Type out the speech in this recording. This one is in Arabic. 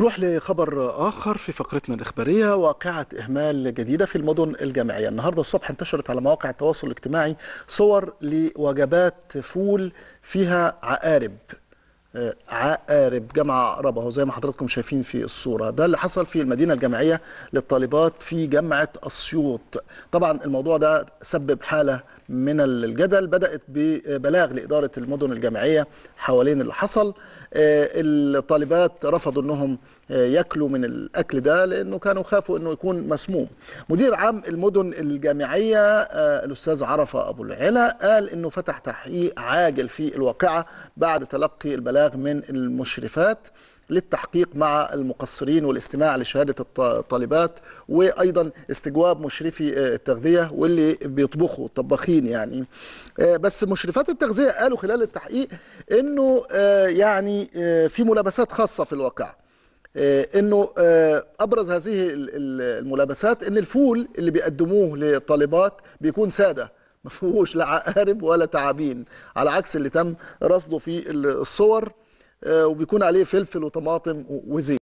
نروح لخبر آخر في فقرتنا الإخبارية واقعة إهمال جديدة في المدن الجامعية النهاردة الصبح انتشرت على مواقع التواصل الاجتماعي صور لوجبات فول فيها عقارب عقارب جامعه عقربه زي ما حضراتكم شايفين في الصوره ده اللي حصل في المدينه الجامعيه للطالبات في جامعه اسيوط طبعا الموضوع ده سبب حاله من الجدل بدات ببلاغ لاداره المدن الجامعيه حوالين اللي حصل آه، الطالبات رفضوا انهم ياكلوا من الاكل ده لانه كانوا خافوا انه يكون مسموم مدير عام المدن الجامعيه آه، الاستاذ عرفه ابو العلا قال انه فتح تحقيق عاجل في الواقعه بعد تلقي البلاغ البلاغ من المشرفات للتحقيق مع المقصرين والاستماع لشهادة الطالبات وأيضا استجواب مشرفي آه، التغذية واللي بيطبخوا طباخين يعني آه، بس مشرفات التغذية قالوا خلال التحقيق أنه آه، يعني في ملابسات خاصة في الواقع انه ابرز هذه الملابسات ان الفول اللي بيقدموه للطالبات بيكون ساده ما فيهوش لا عقارب ولا تعابين على عكس اللي تم رصده في الصور آه، وبيكون عليه فلفل وطماطم وزيت